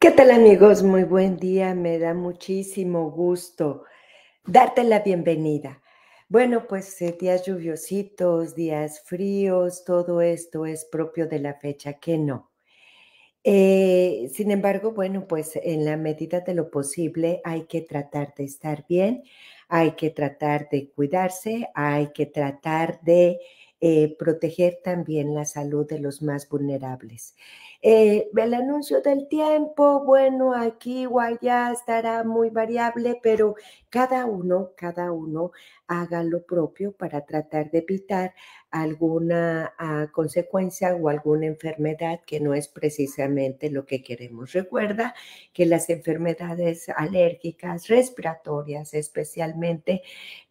¿Qué tal amigos? Muy buen día, me da muchísimo gusto darte la bienvenida. Bueno, pues eh, días lluviositos, días fríos, todo esto es propio de la fecha que no. Eh, sin embargo, bueno, pues en la medida de lo posible hay que tratar de estar bien, hay que tratar de cuidarse, hay que tratar de eh, proteger también la salud de los más vulnerables. Eh, el anuncio del tiempo, bueno, aquí o allá estará muy variable, pero cada uno, cada uno haga lo propio para tratar de evitar alguna ah, consecuencia o alguna enfermedad que no es precisamente lo que queremos. Recuerda que las enfermedades alérgicas, respiratorias especialmente,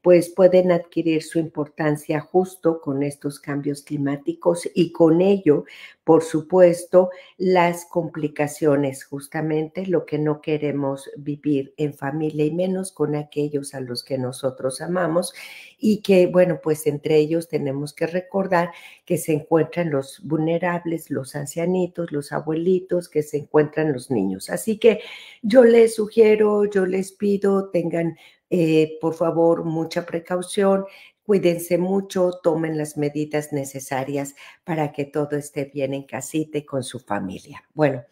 pues pueden adquirir su importancia justo con estos cambios climáticos y con ello por supuesto, las complicaciones, justamente lo que no queremos vivir en familia y menos con aquellos a los que nosotros amamos y que, bueno, pues entre ellos tenemos que recordar que se encuentran los vulnerables, los ancianitos, los abuelitos, que se encuentran los niños. Así que yo les sugiero, yo les pido, tengan eh, por favor, mucha precaución, Cuídense mucho, tomen las medidas necesarias para que todo esté bien en casita y con su familia. Bueno,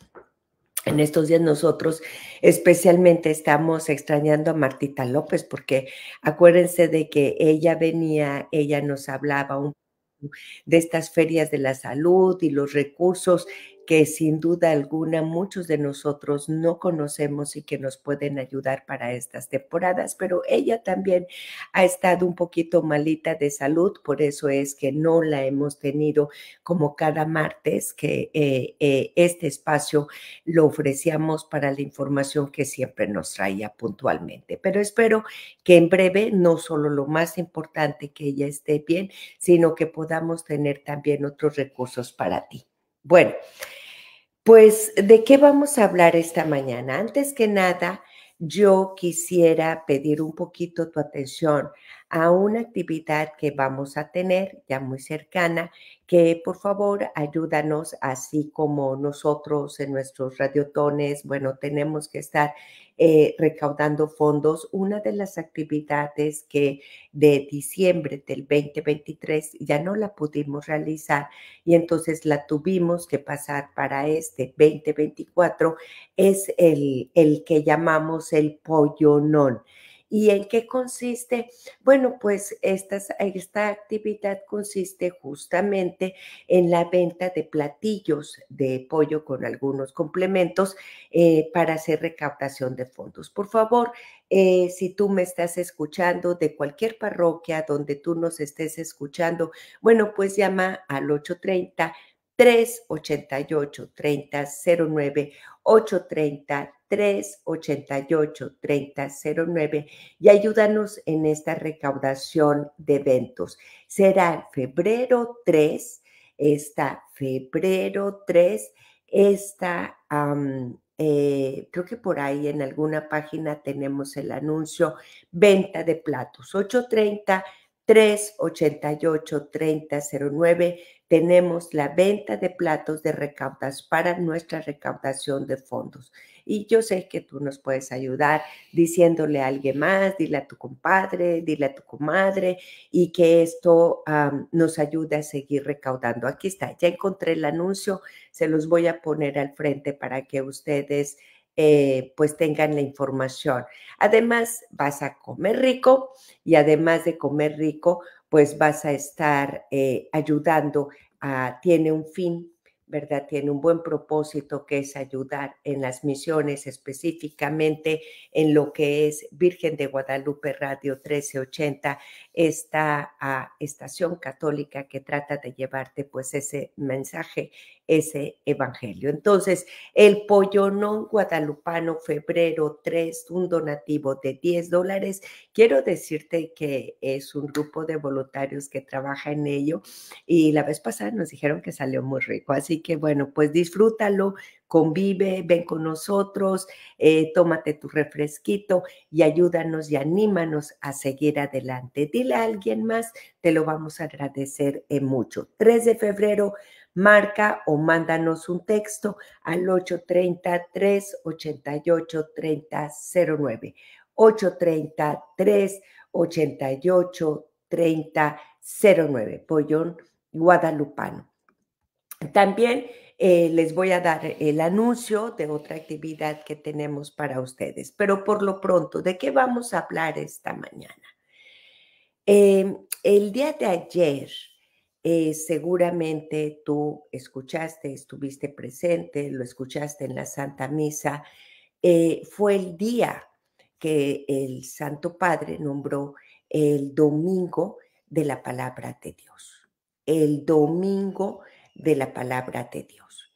en estos días nosotros especialmente estamos extrañando a Martita López porque acuérdense de que ella venía, ella nos hablaba un de estas ferias de la salud y los recursos que sin duda alguna muchos de nosotros no conocemos y que nos pueden ayudar para estas temporadas, pero ella también ha estado un poquito malita de salud, por eso es que no la hemos tenido como cada martes, que eh, eh, este espacio lo ofrecíamos para la información que siempre nos traía puntualmente. Pero espero que en breve, no solo lo más importante que ella esté bien, sino que podamos tener también otros recursos para ti. Bueno, pues de qué vamos a hablar esta mañana. Antes que nada, yo quisiera pedir un poquito tu atención a una actividad que vamos a tener ya muy cercana, que por favor ayúdanos, así como nosotros en nuestros radiotones, bueno, tenemos que estar eh, recaudando fondos. Una de las actividades que de diciembre del 2023 ya no la pudimos realizar y entonces la tuvimos que pasar para este 2024 es el, el que llamamos el pollonón. ¿Y en qué consiste? Bueno, pues esta, esta actividad consiste justamente en la venta de platillos de pollo con algunos complementos eh, para hacer recaudación de fondos. Por favor, eh, si tú me estás escuchando de cualquier parroquia donde tú nos estés escuchando, bueno, pues llama al 830. 388 3009 830 388 3009 y ayúdanos en esta recaudación de eventos. Será febrero 3, está febrero 3, está, eh, creo que por ahí en alguna página tenemos el anuncio, venta de platos, 830 388 3009 tenemos la venta de platos de recaudas para nuestra recaudación de fondos. Y yo sé que tú nos puedes ayudar diciéndole a alguien más, dile a tu compadre, dile a tu comadre, y que esto nos ayude a seguir recaudando. Aquí está, ya encontré el anuncio, se los voy a poner al frente para que ustedes eh, pues tengan la información. Además, vas a comer rico y además de comer rico, pues vas a estar eh, ayudando a, tiene un fin ¿verdad? Tiene un buen propósito que es ayudar en las misiones, específicamente en lo que es Virgen de Guadalupe Radio 1380, esta ah, estación católica que trata de llevarte pues ese mensaje, ese evangelio. Entonces, el pollonón guadalupano febrero 3, un donativo de 10 dólares. Quiero decirte que es un grupo de voluntarios que trabaja en ello y la vez pasada nos dijeron que salió muy rico, así Así que bueno, pues disfrútalo, convive, ven con nosotros, eh, tómate tu refresquito y ayúdanos y anímanos a seguir adelante. Dile a alguien más, te lo vamos a agradecer eh, mucho. 3 de febrero, marca o mándanos un texto al 830 388 833 830 30 09 Pollón Guadalupano. También eh, les voy a dar el anuncio de otra actividad que tenemos para ustedes. Pero por lo pronto, ¿de qué vamos a hablar esta mañana? Em, el día de ayer, eh, seguramente tú escuchaste, estuviste presente, lo escuchaste en la Santa Misa, eh, fue el día que el Santo Padre nombró el domingo de la palabra de Dios. El domingo de la palabra de Dios.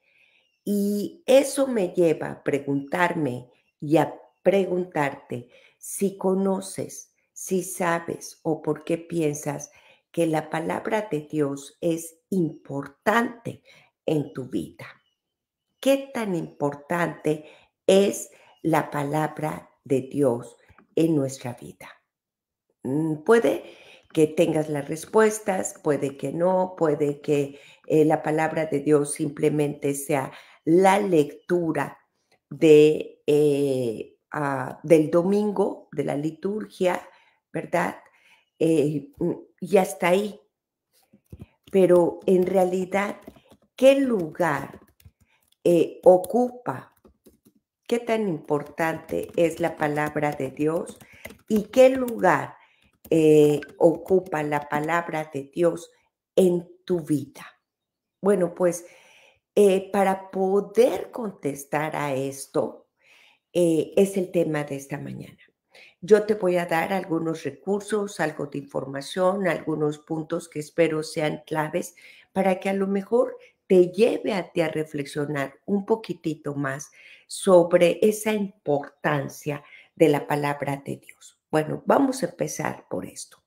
Y eso me lleva a preguntarme y a preguntarte si conoces, si sabes o por qué piensas que la palabra de Dios es importante en tu vida. ¿Qué tan importante es la palabra de Dios en nuestra vida? Mm, puede que tengas las respuestas, puede que no, puede que eh, la palabra de Dios simplemente sea la lectura de, eh, ah, del domingo, de la liturgia, ¿verdad? Eh, y hasta ahí. Pero en realidad, ¿qué lugar ocupa? ¿Qué tan importante es la palabra de Dios? ¿Y qué lugar eh, ocupa la palabra de Dios en tu vida? Bueno, pues eh, para poder contestar a esto eh, es el tema de esta mañana. Yo te voy a dar algunos recursos, algo de información, algunos puntos que espero sean claves para que a lo mejor te lleve a ti a reflexionar un poquitito más sobre esa importancia de la palabra de Dios. Bueno, vamos a empezar por esto.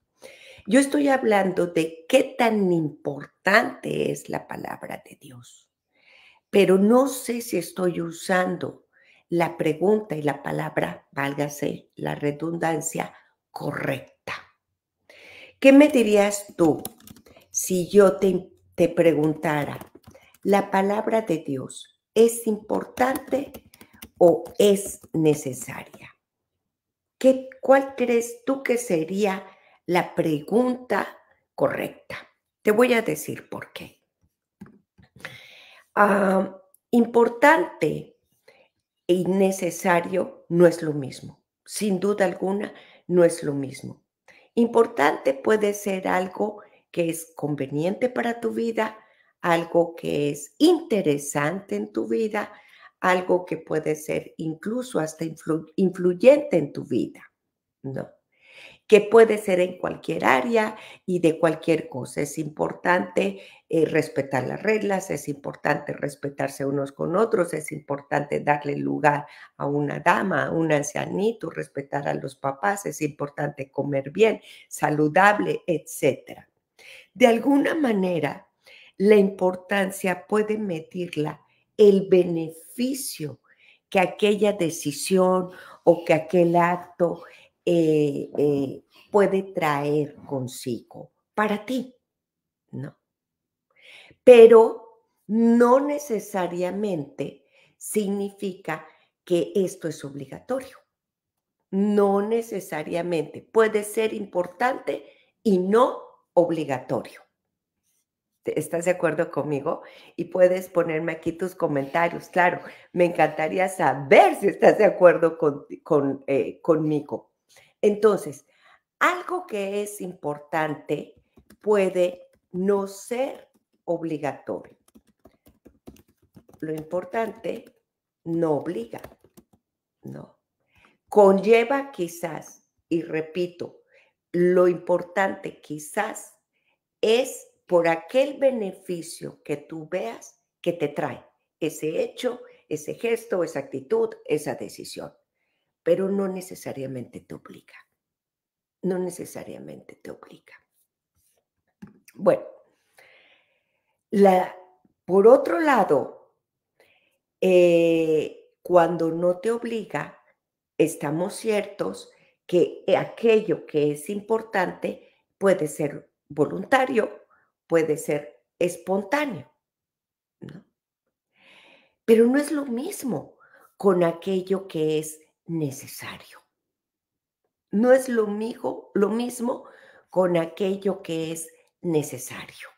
Yo estoy hablando de qué tan importante es la palabra de Dios, pero no sé si estoy usando la pregunta y la palabra, válgase la redundancia, correcta. ¿Qué me dirías tú si yo te, te preguntara, la palabra de Dios es importante o es necesaria? ¿Cuál crees tú que sería la pregunta correcta? Te voy a decir por qué. Ah, importante e necesario no es lo mismo. Sin duda alguna, no es lo mismo. Importante puede ser algo que es conveniente para tu vida, algo que es interesante en tu vida, algo que puede ser incluso hasta influyente en tu vida, ¿no? Que puede ser en cualquier área y de cualquier cosa. Es importante eh, respetar las reglas, es importante respetarse unos con otros, es importante darle lugar a una dama, a un ancianito, respetar a los papás, es importante comer bien, saludable, etc. De alguna manera, la importancia puede medirla el beneficio que aquella decisión o que aquel acto eh, eh, puede traer consigo para ti, ¿no? Pero no necesariamente significa que esto es obligatorio. No necesariamente. Puede ser importante y no obligatorio. Este, estás de acuerdo conmigo y puedes ponerme aquí tus comentarios. Claro, me encantaría saber si estás de acuerdo con, eh, conmigo. Entonces, algo que es importante puede no ser obligatorio. Lo importante no obliga, no. Conlleva quizás, y repito, lo importante quizás es por aquel beneficio que tú veas que te trae ese hecho, ese gesto, esa actitud, esa decisión. Pero no necesariamente te obliga. No necesariamente te obliga. Bueno, la, por otro lado, eh, cuando no te obliga, estamos ciertos que aquello que es importante puede ser voluntario puede ser espontáneo, Pero no es lo mismo con aquello que es necesario. No es lo mismo, con aquello que es necesario.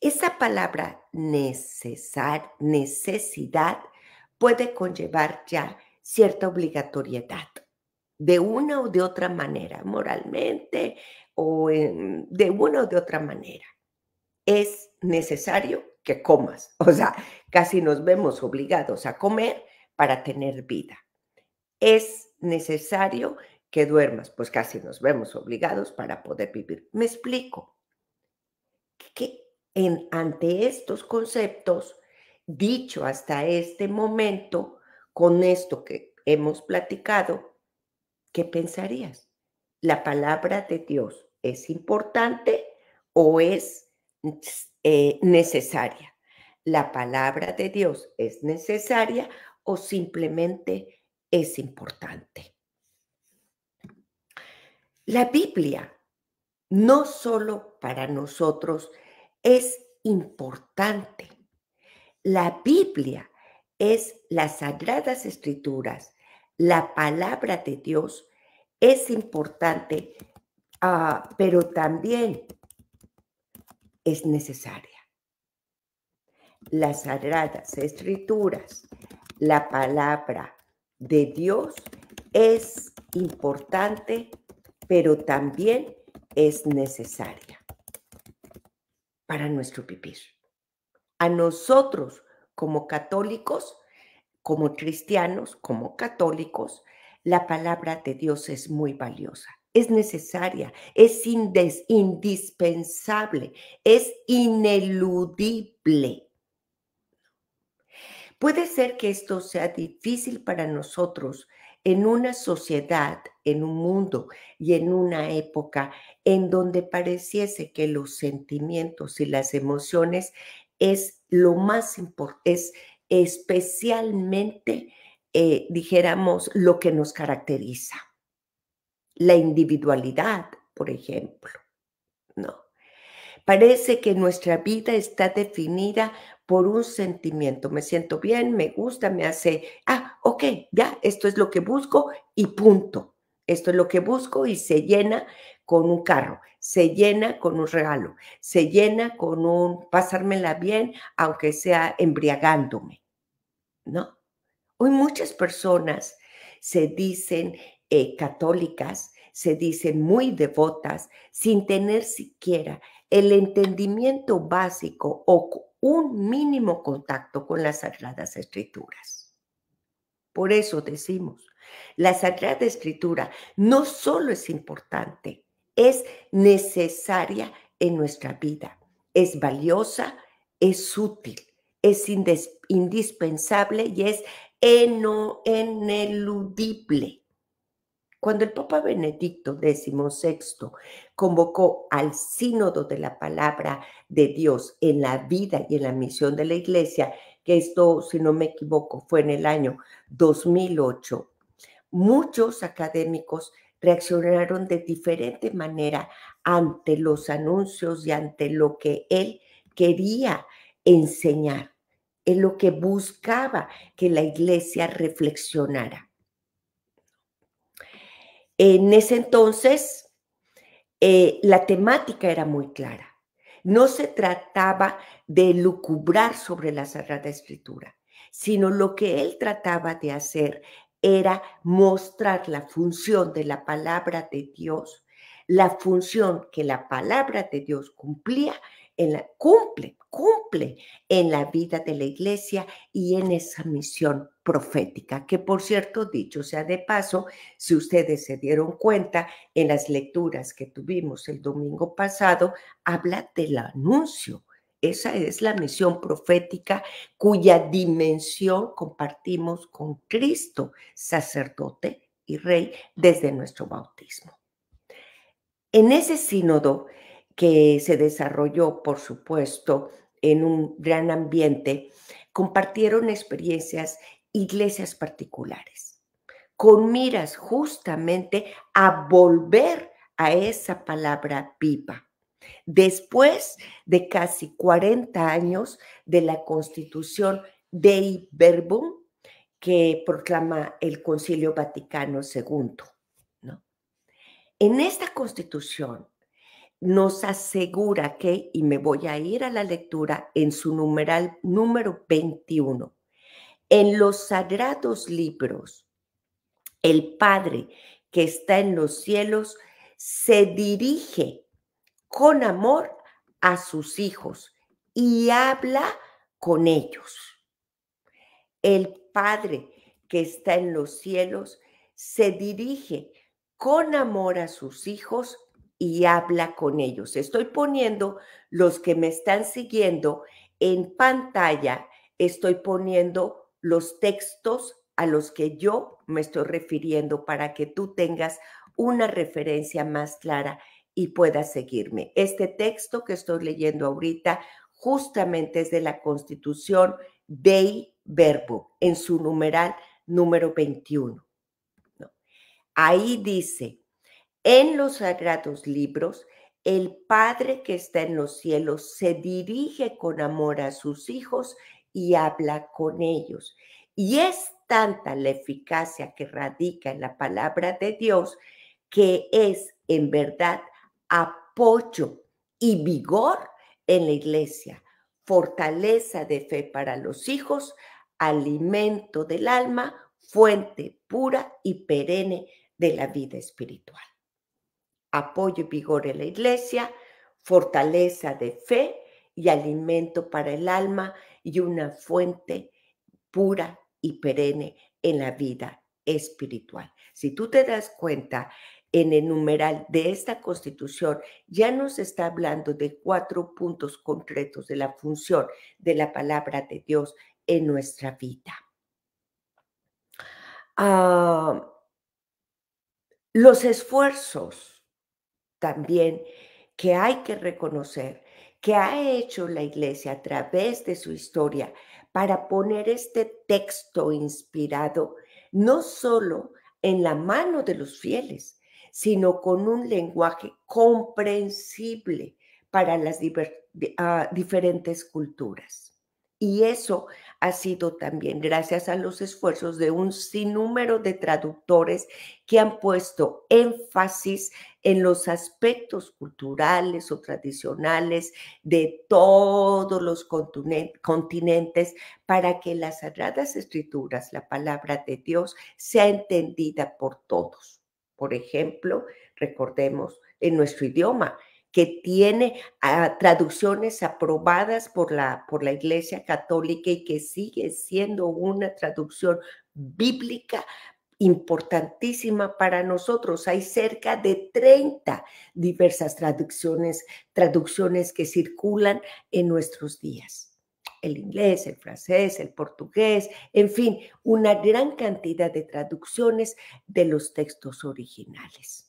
Esa palabra necesidad puede conllevar ya cierta obligatoriedad de una o de otra manera, moralmente o de una o de otra manera. Es necesario que comas, o sea, casi nos vemos obligados a comer para tener vida. Es necesario que duermas, pues casi nos vemos obligados para poder vivir. Me explico que en, ante estos conceptos, dicho hasta este momento, con esto que hemos platicado, ¿qué pensarías? ¿La palabra de Dios es importante o es eh, necesaria? ¿La palabra de Dios es necesaria o simplemente es importante? La Biblia, no solo para nosotros, es importante. La Biblia es las sagradas escrituras la palabra de Dios es importante, ah, pero también es necesaria. Las sagradas escrituras, la palabra de Dios es importante, pero también es necesaria para nuestro vivir. A nosotros como católicos como cristianos, como católicos, la palabra de Dios es muy valiosa, es necesaria, es indispensable, es ineludible. Puede ser que esto sea difícil para nosotros en una sociedad, en un mundo y en una época en donde pareciese que los sentimientos y las emociones es lo más importante, especialmente, eh, dijéramos, lo que nos caracteriza. La individualidad, por ejemplo. No. Parece que nuestra vida está definida por un sentimiento. Me siento bien, me gusta, me hace, ah, ok, ya, esto es lo que busco y punto esto es lo que busco y se llena con un carro, se llena con un regalo, se llena con un pasármela bien, aunque sea embriagándome, ¿no? Hoy muchas personas se dicen eh, católicas, se dicen muy devotas, sin tener siquiera el entendimiento básico o un mínimo contacto con las Sagradas Escrituras. Por eso decimos, la Sagrada Escritura no solo es importante, es necesaria en nuestra vida, es valiosa, es útil, es indispensable y es eno, ineludible. Cuando el Papa Benedicto XVI convocó al sínodo de la palabra de Dios en la vida y en la misión de la Iglesia, que esto, si no me equivoco, fue en el año 2008, muchos académicos reaccionaron de diferente manera ante los anuncios y ante lo que él quería enseñar, en lo que buscaba que la iglesia reflexionara. En ese entonces, eh, la temática era muy clara. No se trataba de lucubrar sobre la Sagrada Escritura, sino lo que él trataba de hacer era mostrar la función de la palabra de Dios, la función que la palabra de Dios cumplía en la, cumple, cumple en la vida de la iglesia y en esa misión profética, que por cierto, dicho sea de paso, si ustedes se dieron cuenta en las lecturas que tuvimos el domingo pasado, habla del anuncio esa es la misión profética cuya dimensión compartimos con Cristo, sacerdote y rey, desde nuestro bautismo. En ese sínodo, que se desarrolló, por supuesto, en un gran ambiente, compartieron experiencias iglesias particulares, con miras justamente a volver a esa palabra viva después de casi 40 años de la constitución Dei Verbum que proclama el Concilio Vaticano II. ¿no? En esta constitución nos asegura que, y me voy a ir a la lectura en su numeral número 21, en los sagrados libros, el Padre que está en los cielos se dirige con amor a sus hijos y habla con ellos. El Padre que está en los cielos se dirige con amor a sus hijos y habla con ellos. Estoy poniendo los que me están siguiendo en pantalla, estoy poniendo los textos a los que yo me estoy refiriendo para que tú tengas una referencia más clara y pueda seguirme. Este texto que estoy leyendo ahorita justamente es de la Constitución de Verbo, en su numeral número 21. Ahí dice, en los sagrados libros, el Padre que está en los cielos se dirige con amor a sus hijos y habla con ellos. Y es tanta la eficacia que radica en la palabra de Dios que es en verdad apoyo y vigor en la iglesia, fortaleza de fe para los hijos, alimento del alma, fuente pura y perenne de la vida espiritual. Apoyo y vigor en la iglesia, fortaleza de fe y alimento para el alma y una fuente pura y perenne en la vida espiritual. Si tú te das cuenta, en el numeral de esta constitución ya nos está hablando de cuatro puntos concretos de la función de la palabra de Dios en nuestra vida. Ah, los esfuerzos también que hay que reconocer que ha hecho la iglesia a través de su historia para poner este texto inspirado no solo en la mano de los fieles, sino con un lenguaje comprensible para las ah, diferentes culturas. Y eso ha sido también gracias a los esfuerzos de un sinnúmero de traductores que han puesto énfasis en los aspectos culturales o tradicionales de todos los continentes para que las sagradas escrituras, la palabra de Dios, sea entendida por todos por ejemplo, recordemos, en nuestro idioma, que tiene ah, traducciones aprobadas por la, por la Iglesia Católica y que sigue siendo una traducción bíblica importantísima para nosotros. Hay cerca de 30 diversas traducciones, traducciones que circulan en nuestros días el inglés, el francés, el portugués, en fin, una gran cantidad de traducciones de los textos originales.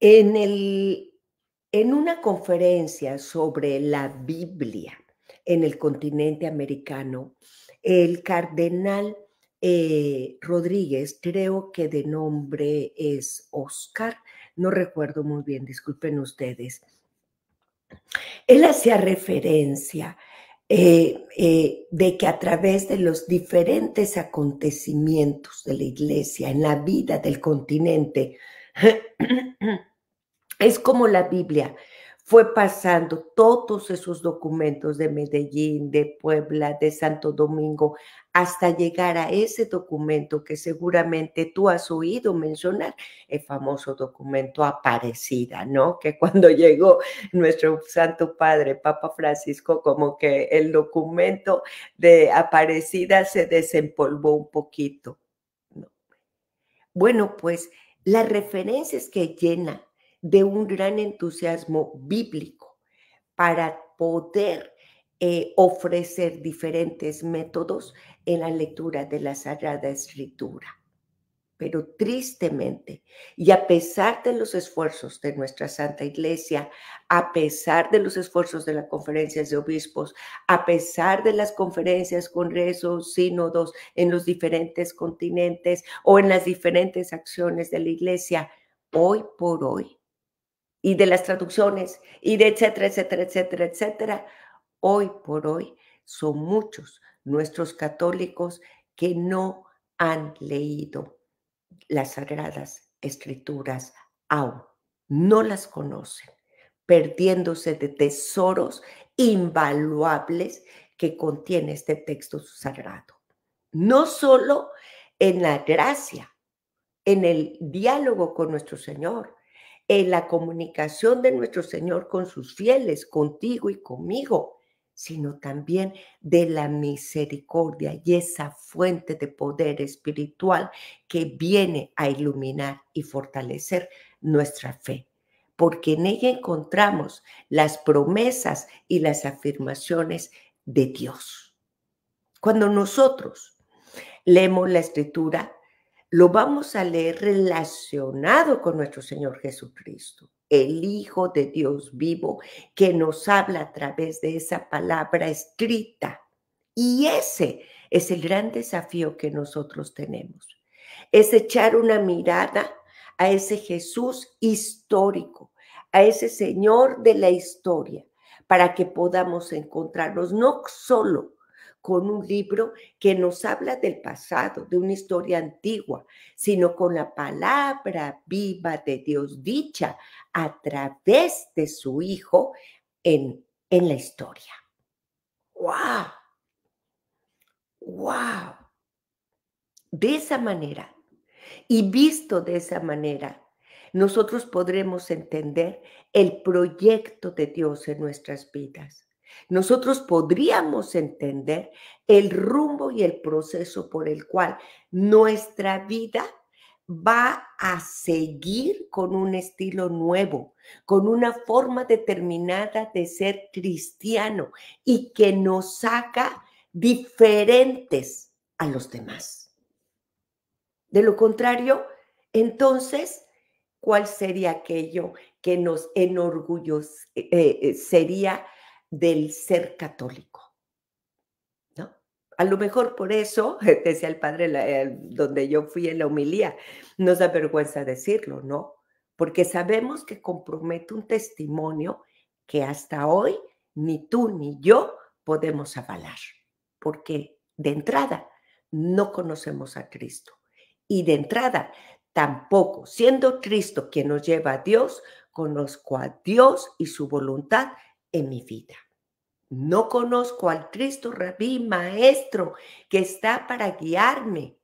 En, en una conferencia sobre la Biblia en el continente americano, el cardenal eh, Rodríguez, creo que de nombre es Oscar, no recuerdo muy bien, disculpen ustedes. Él hacía referencia eh, eh, de que a través de los diferentes acontecimientos de la iglesia en la vida del continente, es como la Biblia, fue pasando todos esos documentos de Medellín, de Puebla, de Santo Domingo, hasta llegar a ese documento que seguramente tú has oído mencionar, el famoso documento Aparecida, ¿no? Que cuando llegó nuestro Santo Padre, Papa Francisco, como que el documento de Aparecida se desempolvó un poquito. Bueno, pues las referencias que llena de un gran entusiasmo bíblico para poder eh, ofrecer diferentes métodos en la lectura de la Sagrada Escritura. Pero tristemente, y a pesar de los esfuerzos de nuestra Santa Iglesia, a pesar de los esfuerzos de las conferencias de obispos, a pesar de las conferencias, congresos, sínodos en los diferentes continentes o en las diferentes acciones de la Iglesia, hoy por hoy y de las traducciones y de etcétera, etcétera, etcétera, etcétera. Hoy por hoy son muchos nuestros católicos que no han leído las sagradas escrituras aún, no las conocen, perdiéndose de tesoros invaluables que contiene este texto sagrado. No solo en la gracia, en el diálogo con nuestro Señor, en la comunicación de nuestro Señor con sus fieles, contigo y conmigo, sino también de la misericordia y esa fuente de poder espiritual que viene a iluminar y fortalecer nuestra fe, porque en ella encontramos las promesas y las afirmaciones de Dios. Cuando nosotros leemos la escritura, lo vamos a leer relacionado con nuestro Señor Jesucristo, el Hijo de Dios vivo, que nos habla a través de esa palabra escrita. Y ese es el gran desafío que nosotros tenemos, es echar una mirada a ese Jesús histórico, a ese Señor de la historia, para que podamos encontrarnos no solo con un libro que nos habla del pasado, de una historia antigua, sino con la palabra viva de Dios dicha a través de su Hijo en, en la historia. ¡Wow! ¡Wow! De esa manera, y visto de esa manera, nosotros podremos entender el proyecto de Dios en nuestras vidas nosotros podríamos entender el rumbo y el proceso por el cual nuestra vida va a seguir con un estilo nuevo, con una forma determinada de ser cristiano y que nos saca diferentes a los demás. De lo contrario, entonces, ¿cuál sería aquello que nos enorgullecería? Eh, eh, sería del ser católico. ¿no? A lo mejor por eso, decía el padre eh, donde yo fui en la homilía, nos da vergüenza decirlo, ¿no? Porque sabemos que compromete un testimonio que hasta hoy ni tú ni yo podemos avalar, porque de entrada no conocemos a Cristo y de entrada tampoco, siendo Cristo quien nos lleva a Dios, conozco a Dios y su voluntad en mi vida. No conozco al Cristo Rabí, Maestro, que está para guiarme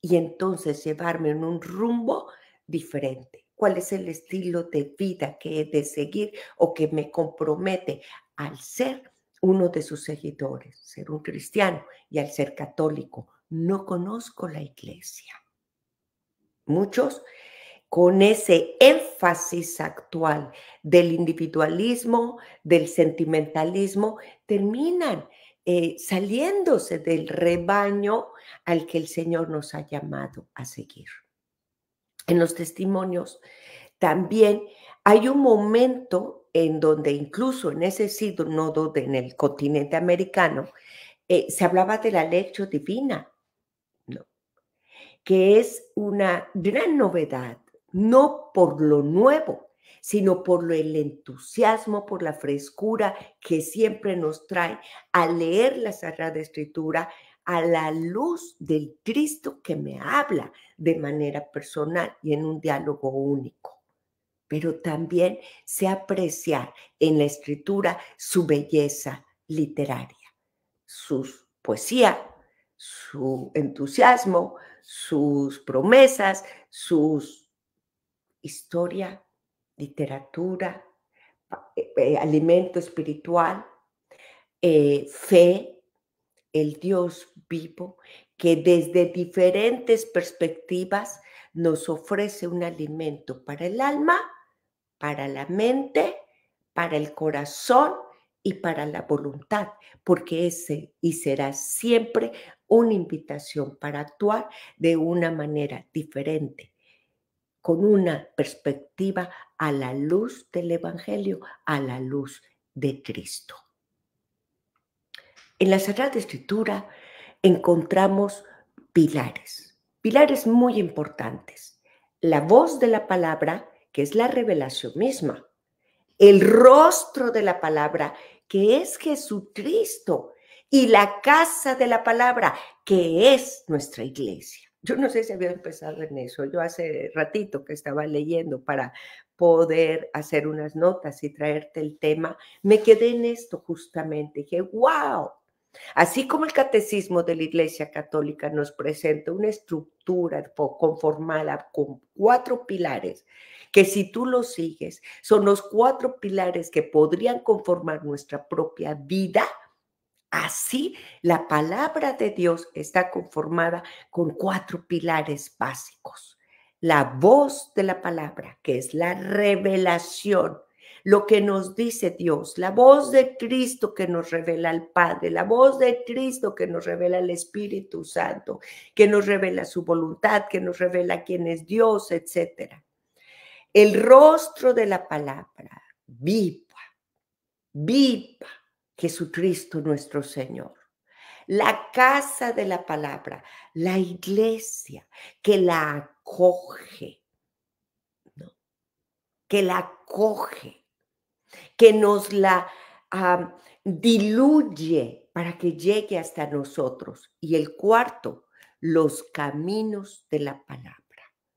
y entonces llevarme en un rumbo diferente. ¿Cuál es el estilo de vida que he de seguir o que me compromete al ser uno de sus seguidores, ser un cristiano y al ser católico? No conozco la iglesia. Muchos con ese énfasis actual del individualismo, del sentimentalismo, terminan eh, saliéndose del rebaño al que el Señor nos ha llamado a seguir. En los testimonios también hay un momento en donde incluso en ese nodo en el continente americano eh, se hablaba de la lección divina, que es una gran novedad no por lo nuevo, sino por el entusiasmo, por la frescura que siempre nos trae a leer la Sagrada Escritura a la luz del Cristo que me habla de manera personal y en un diálogo único. Pero también se apreciar en la escritura su belleza literaria, su poesía, su entusiasmo, sus promesas, sus historia, literatura, eh, eh, alimento espiritual, eh, fe, el Dios vivo, que desde diferentes perspectivas nos ofrece un alimento para el alma, para la mente, para el corazón y para la voluntad, porque ese y será siempre una invitación para actuar de una manera diferente con una perspectiva a la luz del Evangelio, a la luz de Cristo. En la Sagrada Escritura encontramos pilares, pilares muy importantes. La voz de la palabra, que es la revelación misma. El rostro de la palabra, que es Jesucristo. Y la casa de la palabra, que es nuestra iglesia. Yo no sé si había empezado en eso. Yo hace ratito que estaba leyendo para poder hacer unas notas y traerte el tema, me quedé en esto justamente. Dije, wow, Así como el catecismo de la Iglesia Católica nos presenta una estructura conformada con cuatro pilares, que si tú lo sigues, son los cuatro pilares que podrían conformar nuestra propia vida Así, la palabra de Dios está conformada con cuatro pilares básicos. La voz de la palabra, que es la revelación, lo que nos dice Dios, la voz de Cristo que nos revela al Padre, la voz de Cristo que nos revela el Espíritu Santo, que nos revela su voluntad, que nos revela quién es Dios, etc. El rostro de la palabra, viva, viva Jesucristo nuestro Señor. La casa de la palabra, la iglesia que la acoge, que la acoge, que nos la diluye para que llegue hasta nosotros. Y el cuarto, los caminos de la palabra.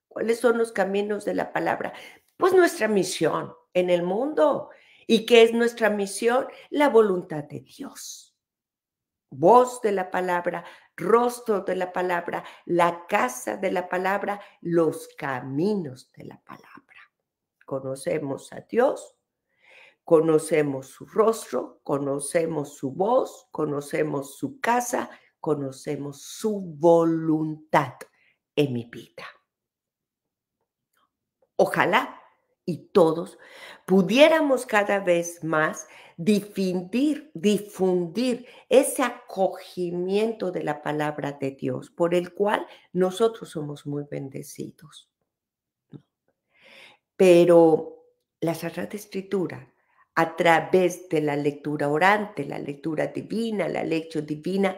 ¿Cuáles son los caminos de la palabra? Pues nuestra misión en el mundo, y qué es nuestra misión, la voluntad de Dios. Voz de la palabra, rostro de la palabra, la casa de la palabra, los caminos de la palabra. Conocemos a Dios, conocemos su rostro, conocemos su voz, conocemos su casa, conocemos su voluntad en mi vida. Ojalá y todos pudiéramos cada vez más difundir, difundir ese acogimiento de la palabra de Dios, por el cual nosotros somos muy bendecidos. Pero la Sagrada Escritura, a través de la lectura orante, la lectura divina, la lección divina,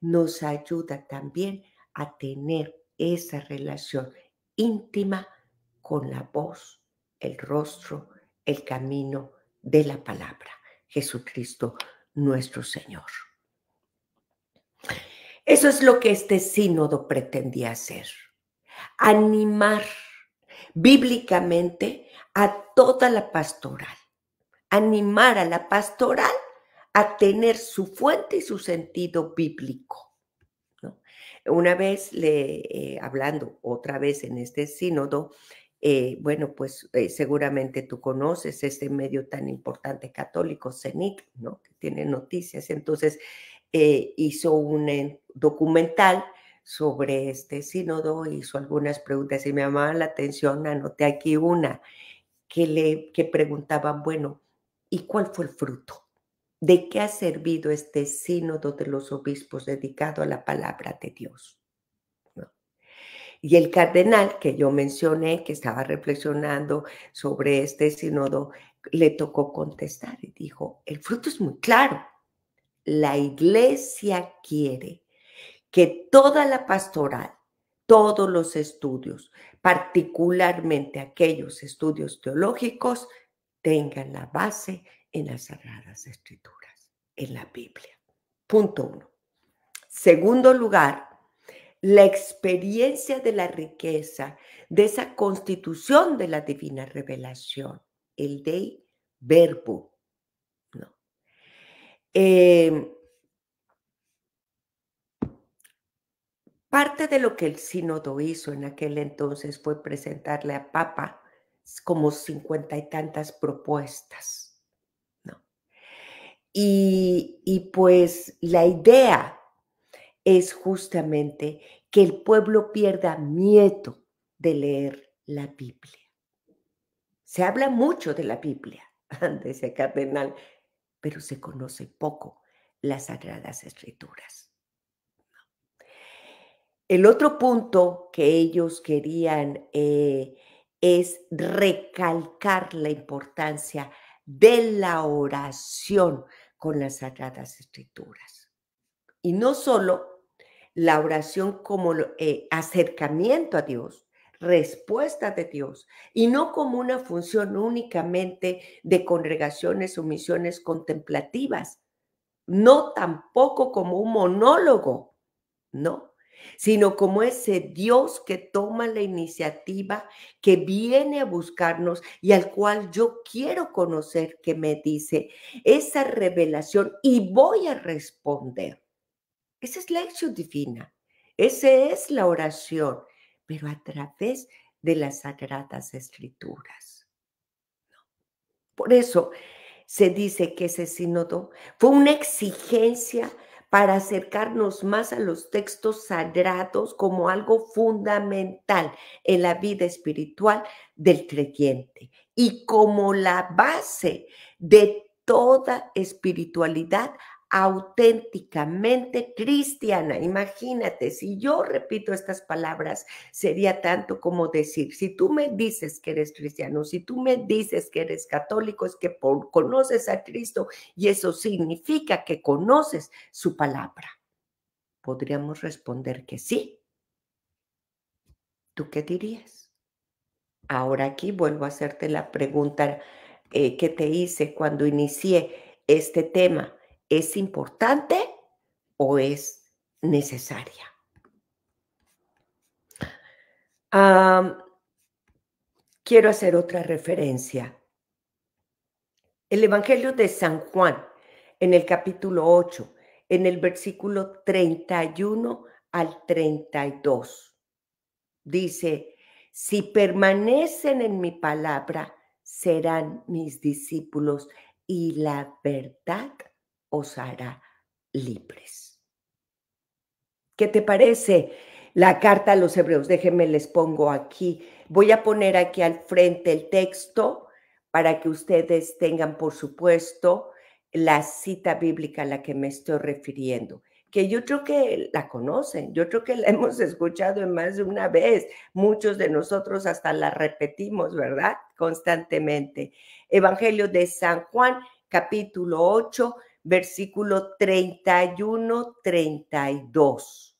nos ayuda también a tener esa relación íntima con la voz el rostro, el camino de la palabra, Jesucristo nuestro Señor. Eso es lo que este sínodo pretendía hacer, animar bíblicamente a toda la pastoral, animar a la pastoral a tener su fuente y su sentido bíblico. Una vez le, eh, hablando otra vez en este sínodo, eh, bueno, pues eh, seguramente tú conoces este medio tan importante católico, CENIT, ¿no? que tiene noticias. Entonces, eh, hizo un documental sobre este sínodo, hizo algunas preguntas y me llamaba la atención, anoté aquí una, que le preguntaban, bueno, ¿y cuál fue el fruto? ¿De qué ha servido este sínodo de los obispos dedicado a la palabra de Dios? Y el cardenal que yo mencioné, que estaba reflexionando sobre este sínodo, le tocó contestar y dijo, el fruto es muy claro. La iglesia quiere que toda la pastoral, todos los estudios, particularmente aquellos estudios teológicos, tengan la base en las Sagradas Escrituras, en la Biblia. Punto uno. Segundo lugar, la experiencia de la riqueza, de esa constitución de la divina revelación, el Dei Verbo. Em, parte de lo que el sínodo hizo en aquel entonces fue presentarle a Papa como cincuenta y tantas propuestas. Y, y pues la idea es justamente que el pueblo pierda miedo de leer la Biblia. Se habla mucho de la Biblia, dice Cardenal, pero se conoce poco las sagradas escrituras. El otro punto que ellos querían eh, es recalcar la importancia de la oración con las sagradas escrituras. Y no solo la oración como eh, acercamiento a Dios, respuesta de Dios, y no como una función únicamente de congregaciones o misiones contemplativas, no tampoco como un monólogo, no, sino como ese Dios que toma la iniciativa, que viene a buscarnos y al cual yo quiero conocer, que me dice esa revelación y voy a responder. Esa es la acción divina. Esa es la oración, pero a través de las sagradas escrituras. Por eso se dice que ese sínodo fue una exigencia para acercarnos más a los textos sagrados como algo fundamental en la vida espiritual del creyente y como la base de toda espiritualidad auténticamente cristiana. Imagínate, si yo repito estas palabras, sería tanto como decir, si tú me dices que eres cristiano, si tú me dices que eres católico, es que conoces a Cristo y eso significa que conoces su palabra. Podríamos responder que sí. ¿Tú qué dirías? Ahora aquí vuelvo a hacerte la pregunta eh, que te hice cuando inicié este tema ¿Es importante o es necesaria? quiero hacer otra referencia. El Evangelio de San Juan, en el capítulo 8, en el versículo 31 al 32, dice, si permanecen en mi palabra, serán mis discípulos y la verdad os hará libres. ¿Qué te parece la carta a los hebreos? Déjenme, les pongo aquí. Voy a poner aquí al frente el texto para que ustedes tengan, por supuesto, la cita bíblica a la que me estoy refiriendo, que yo creo que la conocen, yo creo que la hemos escuchado más de una vez, muchos de nosotros hasta la repetimos, ¿verdad? Constantemente. Evangelio de San Juan, capítulo 8, versículo 31, 32.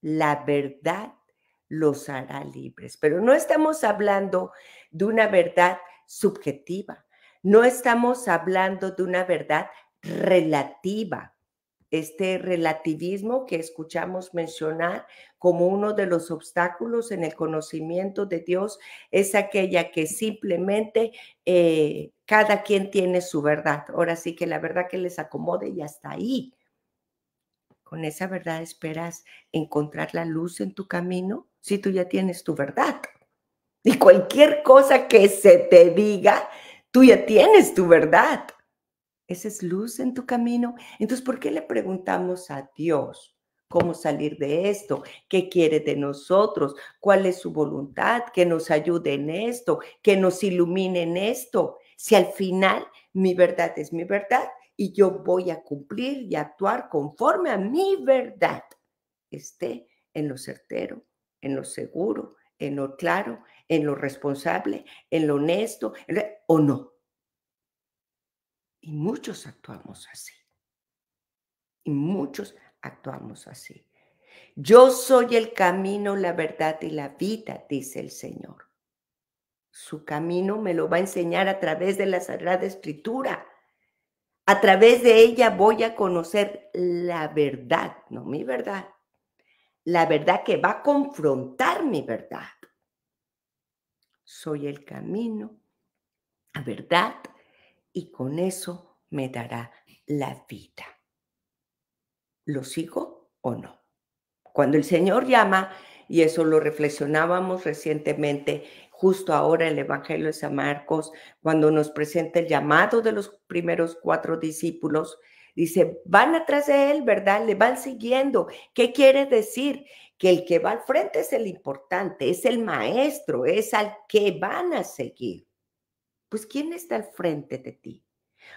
La verdad los hará libres. Pero no estamos hablando de una verdad subjetiva, no estamos hablando de una verdad relativa. Este relativismo que escuchamos mencionar como uno de los obstáculos en el conocimiento de Dios es aquella que simplemente eh, cada quien tiene su verdad. Ahora sí que la verdad que les acomode y está ahí. Con esa verdad esperas encontrar la luz en tu camino si tú ya tienes tu verdad. Y cualquier cosa que se te diga, tú ya tienes tu verdad. Esa es luz en tu camino. Entonces, ¿por qué le preguntamos a Dios cómo salir de esto? ¿Qué quiere de nosotros? ¿Cuál es su voluntad? Que nos ayude en esto, que nos ilumine en esto si al final mi verdad es mi verdad y yo voy a cumplir y actuar conforme a mi verdad. Esté en lo certero, en lo seguro, en lo claro, en lo responsable, en lo honesto o no. Y muchos actuamos así. Y muchos actuamos así. Yo soy el camino, la verdad y la vida, dice el Señor. Su camino me lo va a enseñar a través de la Sagrada Escritura. A través de ella voy a conocer la verdad, no mi verdad. La verdad que va a confrontar mi verdad. Soy el camino, la verdad, y con eso me dará la vida. ¿Lo sigo o no? Cuando el Señor llama, y eso lo reflexionábamos recientemente justo ahora el Evangelio de San Marcos, cuando nos presenta el llamado de los primeros cuatro discípulos, dice, van atrás de él, ¿verdad? Le van siguiendo. ¿Qué quiere decir? Que el que va al frente es el importante, es el maestro, es al que van a seguir. Pues ¿quién está al frente de ti?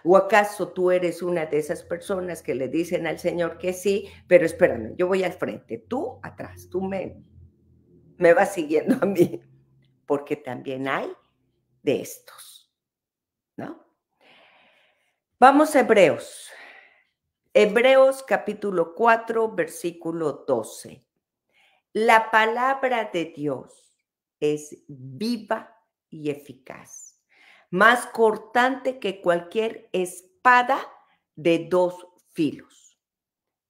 ¿O acaso tú eres una de esas personas que le dicen al Señor que sí, pero espérame, yo voy al frente, tú atrás, tú me, me vas siguiendo a mí? porque también hay de estos, ¿no? Vamos a Hebreos. Hebreos capítulo 4, versículo 12. La palabra de Dios es viva y eficaz, más cortante que cualquier espada de dos filos.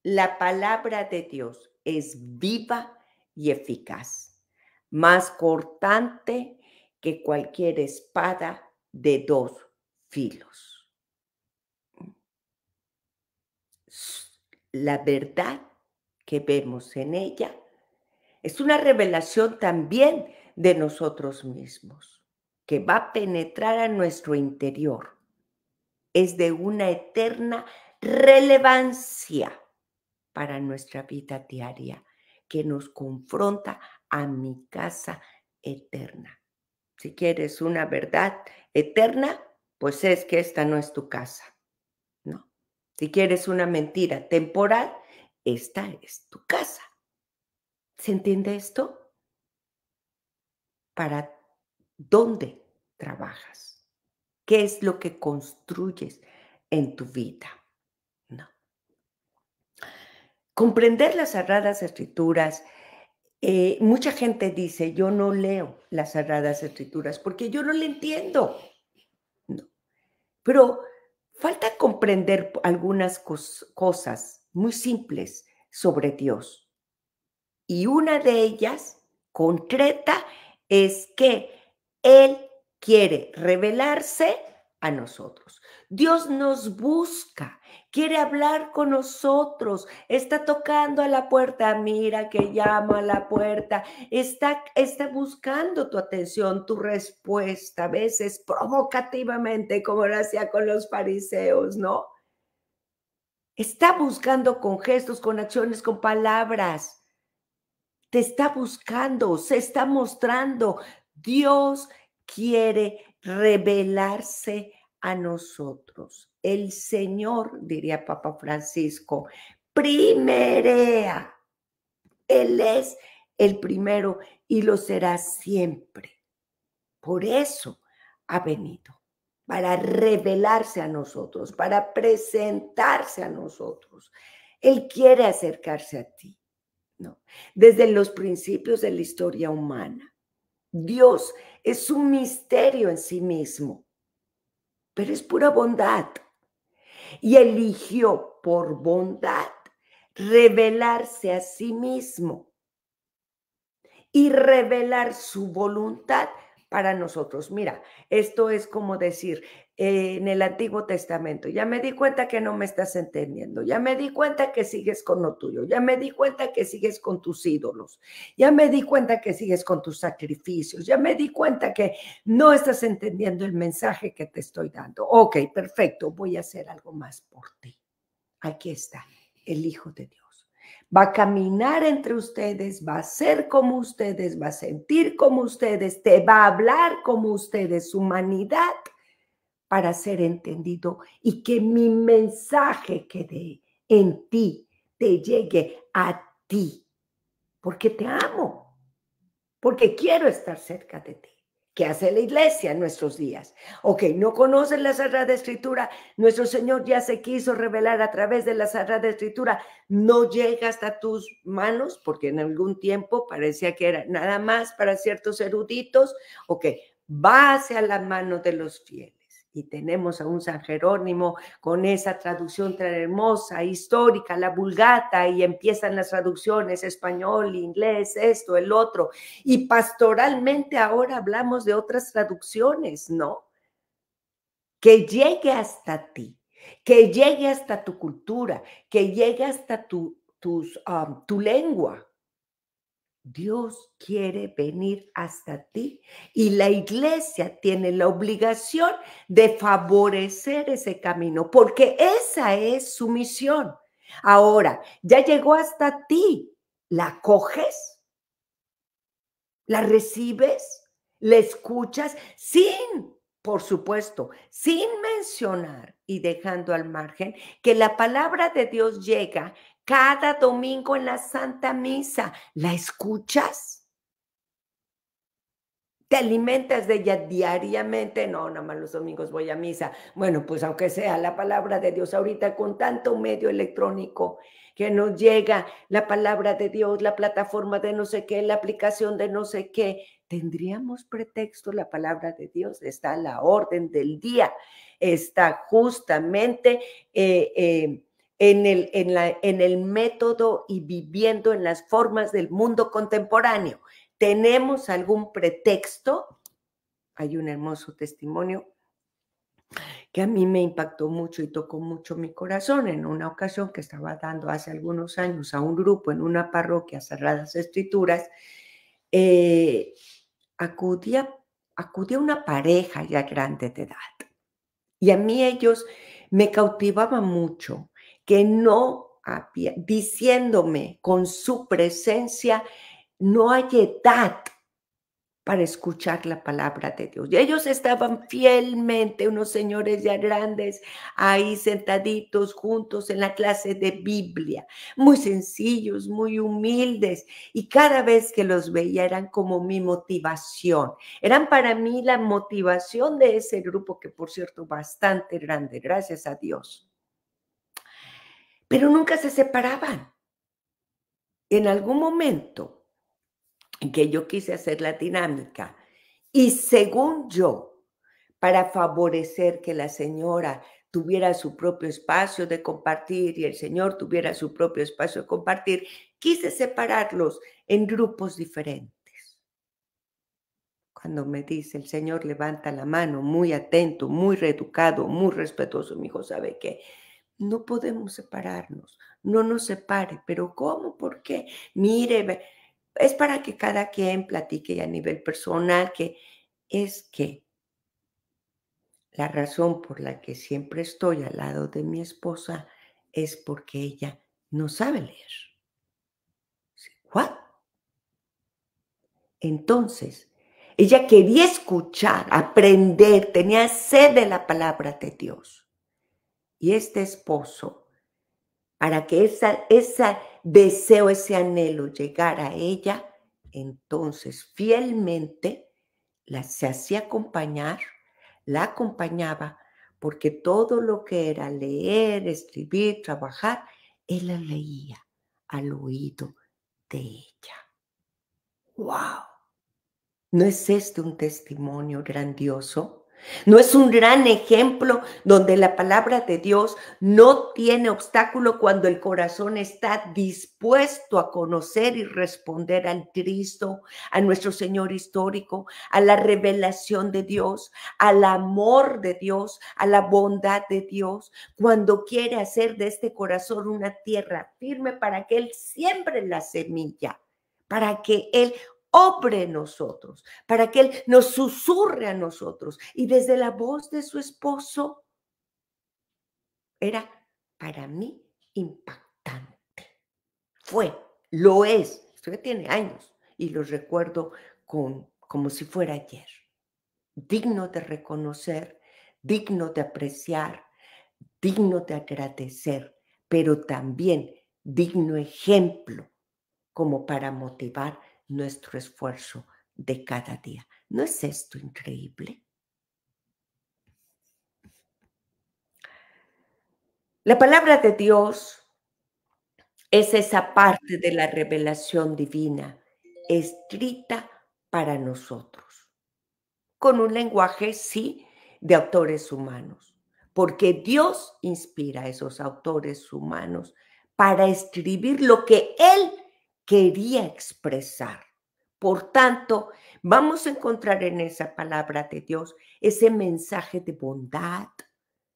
La palabra de Dios es viva y eficaz más cortante que cualquier espada de dos filos. La verdad que vemos en ella es una revelación también de nosotros mismos, que va a penetrar a nuestro interior. Es de una eterna relevancia para nuestra vida diaria, que nos confronta a mi casa eterna. Si quieres una verdad eterna, pues es que esta no es tu casa, ¿no? Si quieres una mentira temporal, esta es tu casa. ¿Se entiende esto? ¿Para dónde trabajas? ¿Qué es lo que construyes en tu vida? No. Comprender las cerradas escrituras eh, mucha gente dice, yo no leo las Sagradas Escrituras porque yo no le entiendo. Pero falta comprender algunas cosas muy simples sobre Dios. Y una de ellas, concreta, es que Él quiere revelarse a nosotros. Dios nos busca, quiere hablar con nosotros, está tocando a la puerta, mira que llama a la puerta, está, está buscando tu atención, tu respuesta, a veces provocativamente, como lo hacía con los fariseos, ¿no? Está buscando con gestos, con acciones, con palabras. Te está buscando, se está mostrando. Dios quiere revelarse a nosotros. El Señor, diría Papa Francisco, primerea. Él es el primero y lo será siempre. Por eso ha venido, para revelarse a nosotros, para presentarse a nosotros. Él quiere acercarse a ti. ¿no? Desde los principios de la historia humana, Dios es un misterio en sí mismo, pero es pura bondad. Y eligió por bondad revelarse a sí mismo y revelar su voluntad para nosotros. Mira, esto es como decir, eh, en el Antiguo Testamento. Ya me di cuenta que no me estás entendiendo. Ya me di cuenta que sigues con lo tuyo. Ya me di cuenta que sigues con tus ídolos. Ya me di cuenta que sigues con tus sacrificios. Ya me di cuenta que no estás entendiendo el mensaje que te estoy dando. Ok, perfecto. Voy a hacer algo más por ti. Aquí está el Hijo de Dios va a caminar entre ustedes, va a ser como ustedes, va a sentir como ustedes, te va a hablar como ustedes. humanidad para ser entendido y que mi mensaje quede en ti te llegue a ti, porque te amo, porque quiero estar cerca de ti. ¿Qué hace la iglesia en nuestros días? Ok, no conocen la Sagrada Escritura, nuestro Señor ya se quiso revelar a través de la Sagrada Escritura, no llega hasta tus manos, porque en algún tiempo parecía que era nada más para ciertos eruditos, ok, va hacia la mano de los fieles y tenemos a un San Jerónimo con esa traducción tan hermosa, histórica, la vulgata, y empiezan las traducciones español, inglés, esto, el otro. Y pastoralmente ahora hablamos de otras traducciones, ¿no? Que llegue hasta ti, que llegue hasta tu cultura, que llegue hasta tu, um, tu lengua. Dios quiere venir hasta ti y la iglesia tiene la obligación de favorecer ese camino, porque esa es su misión. Ahora, ya llegó hasta ti, ¿la coges? ¿La recibes? ¿La escuchas? Sin, por supuesto, sin mencionar y dejando al margen que la palabra de Dios llega cada domingo en la Santa Misa. ¿La escuchas? ¿Te alimentas de ella diariamente? No, nada más los domingos voy a misa. Bueno, pues aunque sea la palabra de Dios ahorita con tanto medio electrónico que nos llega, la palabra de Dios, la plataforma de no sé qué, la aplicación de no sé qué, tendríamos pretexto, la palabra de Dios está a la orden del día, está justamente... Eh, eh, en el, en, la, en el método y viviendo en las formas del mundo contemporáneo. ¿Tenemos algún pretexto? Hay un hermoso testimonio que a mí me impactó mucho y tocó mucho mi corazón en una ocasión que estaba dando hace algunos años a un grupo en una parroquia cerradas escrituras, eh, acudía, acudía una pareja ya grande de edad. Y a mí ellos me cautivaban mucho que no había, diciéndome con su presencia, no hay edad para escuchar la palabra de Dios. Y ellos estaban fielmente, unos señores ya grandes, ahí sentaditos juntos en la clase de Biblia, muy sencillos, muy humildes, y cada vez que los veía eran como mi motivación, eran para mí la motivación de ese grupo, que por cierto, bastante grande, gracias a Dios pero nunca se separaban. En algún momento en que yo quise hacer la dinámica y según yo, para favorecer que la señora tuviera su propio espacio de compartir y el señor tuviera su propio espacio de compartir, quise separarlos en grupos diferentes. Cuando me dice el señor levanta la mano, muy atento, muy reeducado, muy respetuoso, mi hijo, ¿sabe que... No podemos separarnos, no nos separe, pero ¿cómo? ¿Por qué? Mire, es para que cada quien platique a nivel personal que es que la razón por la que siempre estoy al lado de mi esposa es porque ella no sabe leer. ¿What? Entonces, ella quería escuchar, aprender, tenía sed de la palabra de Dios y este esposo para que ese deseo, ese anhelo llegara a ella, entonces fielmente la, se hacía acompañar, la acompañaba, porque todo lo que era leer, escribir, trabajar, él la leía al oído de ella. ¡Wow! ¿No es este un testimonio grandioso? ¿No es un gran ejemplo donde la palabra de Dios no tiene obstáculo cuando el corazón está dispuesto a conocer y responder al Cristo, a nuestro Señor histórico, a la revelación de Dios, al amor de Dios, a la bondad de Dios, cuando quiere hacer de este corazón una tierra firme para que Él siembre la semilla? para que Él obre nosotros, para que Él nos susurre a nosotros. Y desde la voz de su esposo era para mí impactante. Fue, lo es. Esto ya tiene años y lo recuerdo con, como si fuera ayer. Digno de reconocer, digno de apreciar, digno de agradecer, pero también digno ejemplo como para motivar nuestro esfuerzo de cada día. ¿No es esto increíble? La palabra de Dios es esa parte de la revelación divina escrita para nosotros, con un lenguaje, sí, de autores humanos, porque Dios inspira a esos autores humanos para escribir lo que Él quería expresar. Por tanto, vamos a encontrar en esa palabra de Dios ese mensaje de bondad,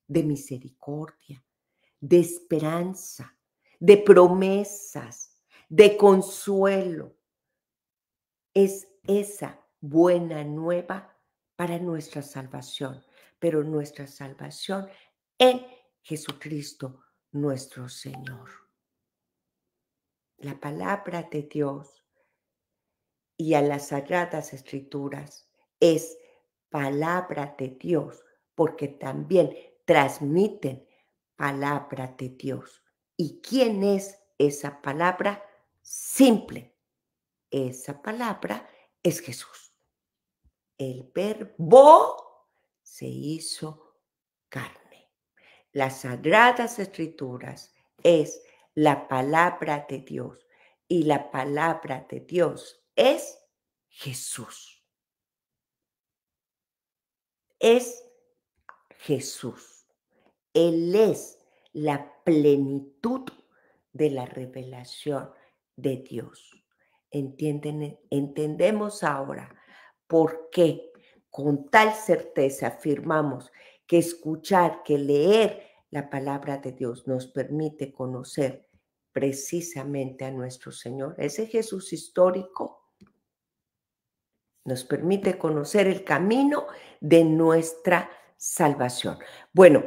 de misericordia, de esperanza, de promesas, de consuelo. Es esa buena nueva para nuestra salvación, pero nuestra salvación en Jesucristo nuestro Señor la palabra de Dios y a las sagradas escrituras es palabra de Dios, porque también transmiten palabra de Dios. ¿Y quién es esa palabra? Simple. Esa palabra es Jesús. El verbo se hizo carne. Las sagradas escrituras es la palabra de Dios. Y la palabra de Dios es Jesús. Es Jesús. Él es la plenitud de la revelación de Dios. ¿Entienden? Entendemos ahora por qué con tal certeza afirmamos que escuchar, que leer la palabra de Dios nos permite conocer precisamente a nuestro Señor. Ese Jesús histórico nos permite conocer el camino de nuestra salvación. Bueno,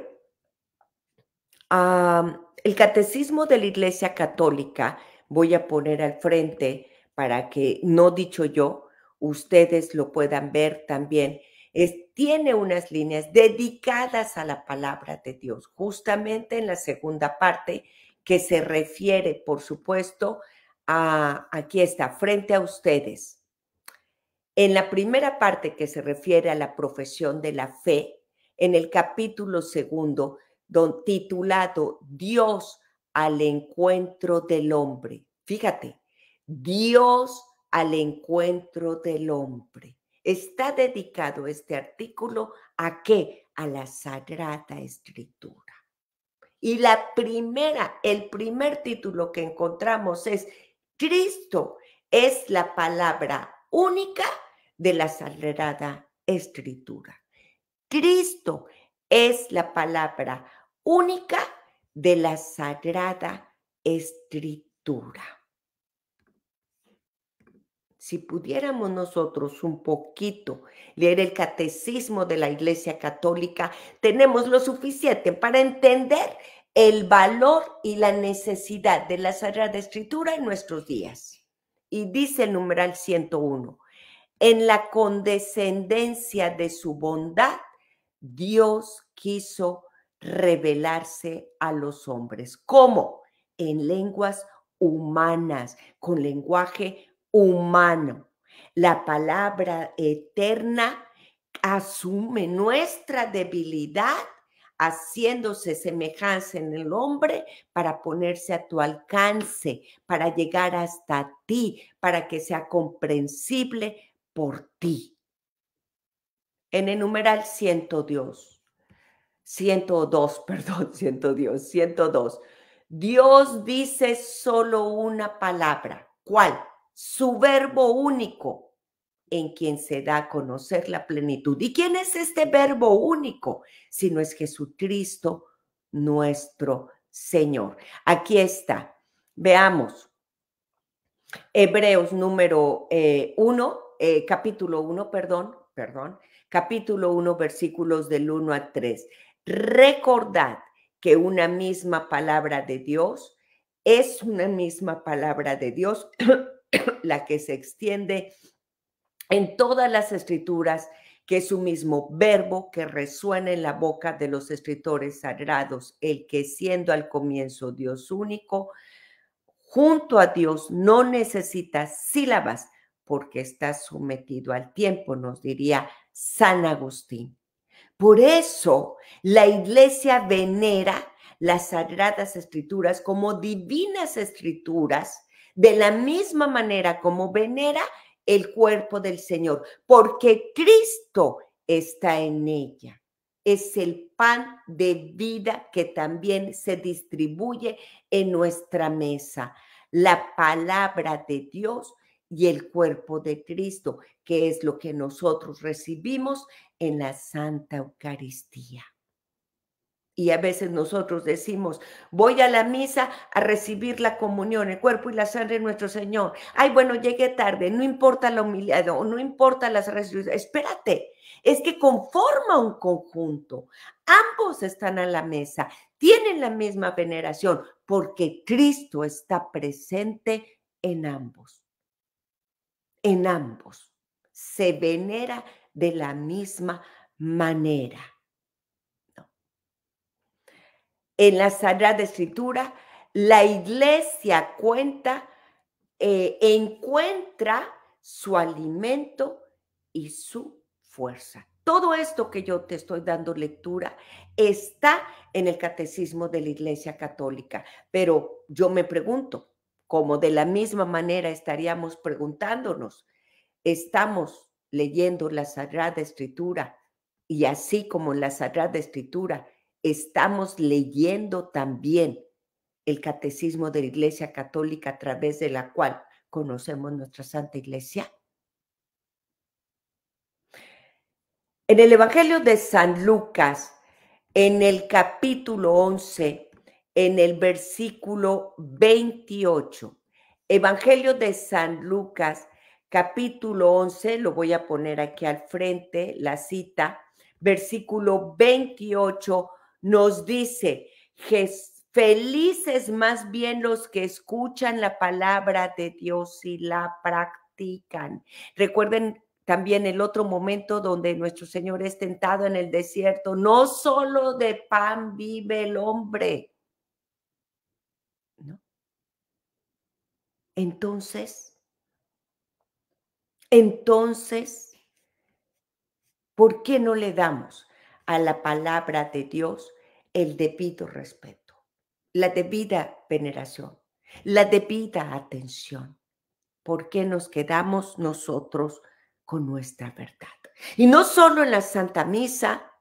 el catecismo de la Iglesia Católica voy a poner al frente para que, no dicho yo, ustedes lo puedan ver también. Este tiene unas líneas dedicadas a la palabra de Dios, justamente en la segunda parte que se refiere, por supuesto, a, aquí está, frente a ustedes. En la primera parte que se refiere a la profesión de la fe, en el capítulo segundo, don, titulado Dios al encuentro del hombre. Fíjate, Dios al encuentro del hombre está dedicado este artículo a qué? A la Sagrada Escritura. Y la primera, el primer título que encontramos es Cristo es la palabra única de la Sagrada Escritura. Cristo es la palabra única de la Sagrada Escritura si pudiéramos nosotros un poquito leer el catecismo de la Iglesia Católica, tenemos lo suficiente para entender el valor y la necesidad de la Sagrada Escritura en nuestros días. Y dice el numeral 101, en la condescendencia de su bondad, Dios quiso revelarse a los hombres. ¿Cómo? En lenguas humanas, con lenguaje humano. La palabra eterna asume nuestra debilidad haciéndose semejanza en el hombre para ponerse a tu alcance, para llegar hasta ti, para que sea comprensible por ti. En el numeral 102, 102, perdón, ciento 102, Dios dice solo una palabra. ¿Cuál? su verbo único en quien se da a conocer la plenitud. ¿Y quién es este verbo único? Si no es Jesucristo, nuestro Señor. Aquí está. Veamos. Hebreos número 1, eh, eh, capítulo 1, perdón, perdón, capítulo 1, versículos del 1 a 3. Recordad que una misma palabra de Dios es una misma palabra de Dios la que se extiende en todas las escrituras, que es un mismo verbo que resuena en la boca de los escritores sagrados, el que siendo al comienzo Dios único, junto a Dios no necesita sílabas porque está sometido al tiempo, nos diría San Agustín. Por eso la iglesia venera las sagradas escrituras como divinas escrituras de la misma manera como venera el cuerpo del Señor, porque Cristo está en ella. Es el pan de vida que también se distribuye en nuestra mesa. La palabra de Dios y el cuerpo de Cristo, que es lo que nosotros recibimos en la Santa Eucaristía. Y a veces nosotros decimos, voy a la misa a recibir la comunión, el cuerpo y la sangre de nuestro Señor. Ay, bueno, llegué tarde, no importa la o no importa las restricciones. Espérate, es que conforma un conjunto. Ambos están a la mesa, tienen la misma veneración, porque Cristo está presente en ambos. En ambos. Se venera de la misma manera en la Sagrada Escritura, la iglesia cuenta, eh, encuentra su alimento y su fuerza. Todo esto que yo te estoy dando lectura está en el catecismo de la Iglesia Católica, pero yo me pregunto, como de la misma manera estaríamos preguntándonos, estamos leyendo la Sagrada Escritura y así como la Sagrada Escritura estamos leyendo también el catecismo de la Iglesia Católica a través de la cual conocemos nuestra Santa Iglesia? En el Evangelio de San Lucas, en el capítulo 11, en el versículo 28, Evangelio de San Lucas, capítulo 11, lo voy a poner aquí al frente, la cita, versículo 28 nos dice, felices más bien los que escuchan la palabra de Dios y la practican. Recuerden también el otro momento donde nuestro Señor es tentado en el desierto. No solo de pan vive el hombre. Entonces, entonces, ¿por qué no le damos a la palabra de Dios el debido respeto, la debida veneración, la debida atención. porque nos quedamos nosotros con nuestra verdad? Y no solo en la Santa Misa,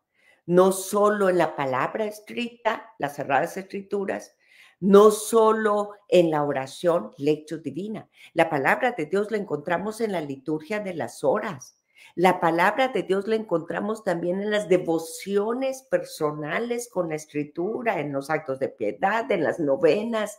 no solo en la palabra escrita, las cerradas escrituras, no solo en la oración, lecho divina. La palabra de Dios la encontramos en la liturgia de las horas, la palabra de Dios la encontramos también en las devociones personales con la escritura, en los actos de piedad, en las novenas.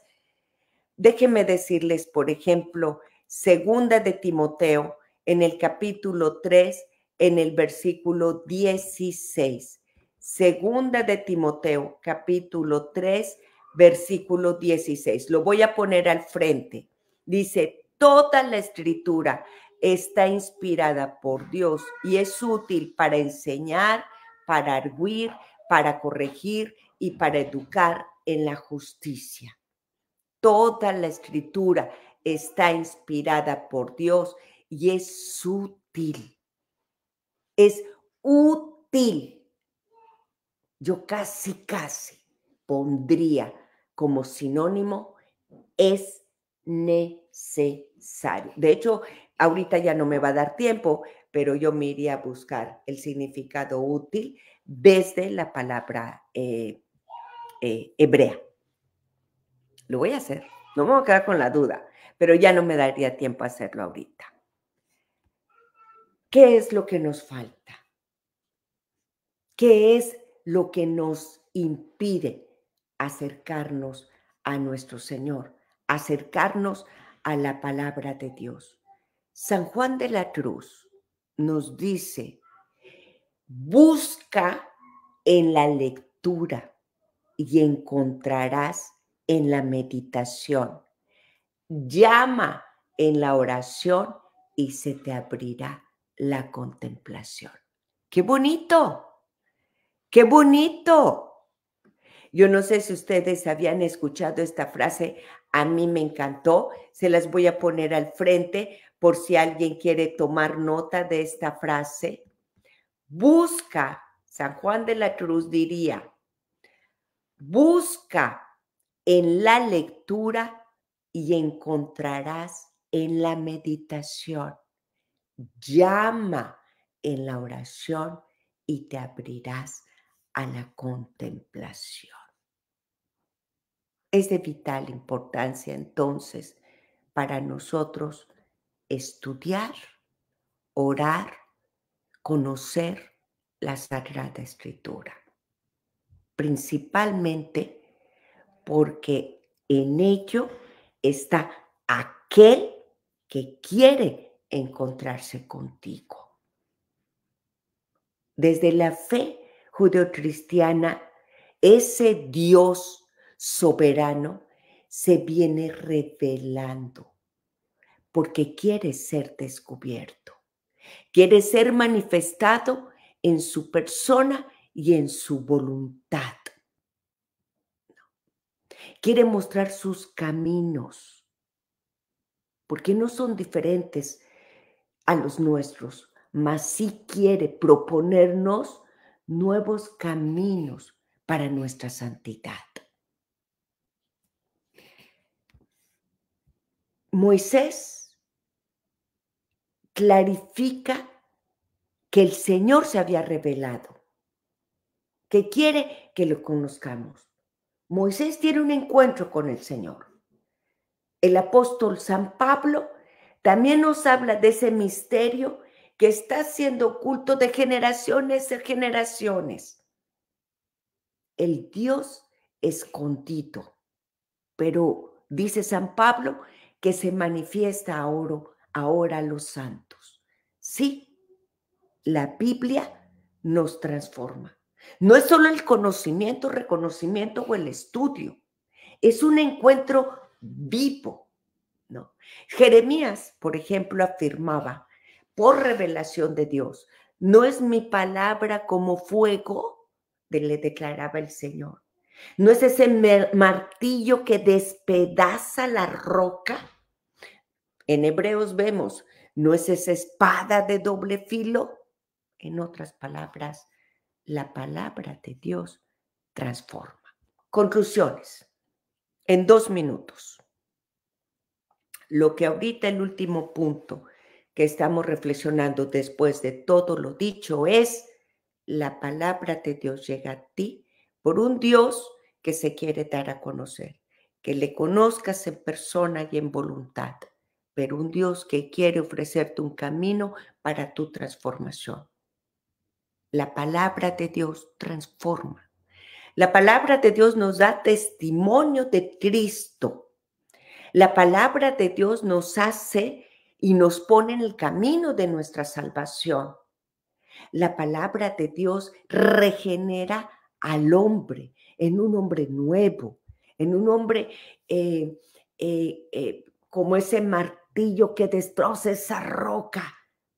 Déjenme decirles, por ejemplo, segunda de Timoteo, en el capítulo 3, en el versículo 16. Segunda de Timoteo, capítulo 3, versículo 16. Lo voy a poner al frente. Dice, toda la escritura está inspirada por Dios y es útil para enseñar, para arguir, para corregir y para educar en la justicia. Toda la escritura está inspirada por Dios y es útil. Es útil. Yo casi, casi pondría como sinónimo es necesario. De hecho, Ahorita ya no me va a dar tiempo, pero yo me iría a buscar el significado útil desde la palabra eh, eh, hebrea. Lo voy a hacer, no me voy a quedar con la duda, pero ya no me daría tiempo a hacerlo ahorita. ¿Qué es lo que nos falta? ¿Qué es lo que nos impide acercarnos a nuestro Señor, acercarnos a la palabra de Dios? San Juan de la Cruz nos dice, busca en la lectura y encontrarás en la meditación. Llama en la oración y se te abrirá la contemplación. ¡Qué bonito! ¡Qué bonito! Yo no sé si ustedes habían escuchado esta frase, a mí me encantó, se las voy a poner al frente por si alguien quiere tomar nota de esta frase, busca, San Juan de la Cruz diría, busca en la lectura y encontrarás en la meditación. Llama en la oración y te abrirás a la contemplación. Es de vital importancia entonces para nosotros estudiar, orar, conocer la Sagrada Escritura. Principalmente porque en ello está aquel que quiere encontrarse contigo. Desde la fe judeocristiana, ese Dios soberano se viene revelando porque quiere ser descubierto, quiere ser manifestado en su persona y en su voluntad. Quiere mostrar sus caminos, porque no son diferentes a los nuestros, mas sí quiere proponernos nuevos caminos para nuestra santidad. Moisés clarifica que el Señor se había revelado, que quiere que lo conozcamos. Moisés tiene un encuentro con el Señor. El apóstol San Pablo también nos habla de ese misterio que está siendo oculto de generaciones en generaciones. El Dios escondido, pero dice San Pablo que se manifiesta ahora ahora los santos. Sí, la Biblia nos transforma. No es solo el conocimiento, reconocimiento o el estudio, es un encuentro vivo. ¿no? Jeremías, por ejemplo, afirmaba, por revelación de Dios, no es mi palabra como fuego, le declaraba el Señor. No es ese martillo que despedaza la roca, en Hebreos vemos, ¿no es esa espada de doble filo? En otras palabras, la palabra de Dios transforma. Conclusiones. En dos minutos. Lo que ahorita el último punto que estamos reflexionando después de todo lo dicho es, la palabra de Dios llega a ti por un Dios que se quiere dar a conocer, que le conozcas en persona y en voluntad pero un Dios que quiere ofrecerte un camino para tu transformación. La palabra de Dios transforma. La palabra de Dios nos da testimonio de Cristo. La palabra de Dios nos hace y nos pone en el camino de nuestra salvación. La palabra de Dios regenera al hombre en un hombre nuevo, en un hombre eh, eh, eh, como ese martillo que destroce esa roca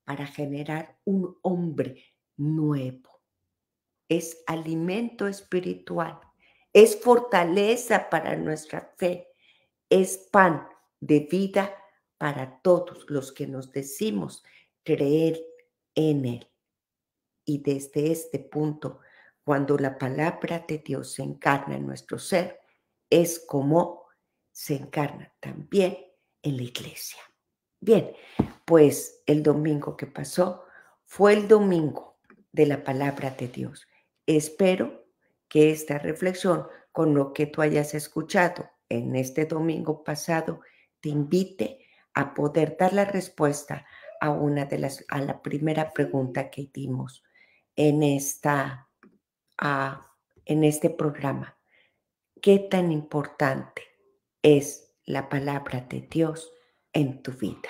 para generar un hombre nuevo. Es alimento espiritual, es fortaleza para nuestra fe, es pan de vida para todos los que nos decimos creer en Él. Y desde este punto, cuando la palabra de Dios se encarna en nuestro ser, es como se encarna también en la iglesia. Bien, pues el domingo que pasó fue el domingo de la palabra de Dios. Espero que esta reflexión con lo que tú hayas escuchado en este domingo pasado te invite a poder dar la respuesta a una de las a la primera pregunta que dimos en esta a, en este programa. ¿Qué tan importante es la palabra de Dios en tu vida.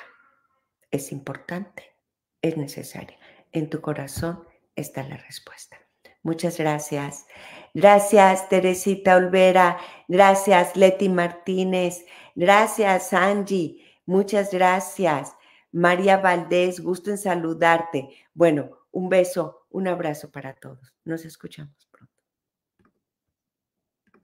Es importante, es necesaria. En tu corazón está la respuesta. Muchas gracias. Gracias Teresita Olvera, gracias Leti Martínez, gracias Angie, muchas gracias. María Valdés, gusto en saludarte. Bueno, un beso, un abrazo para todos. Nos escuchamos.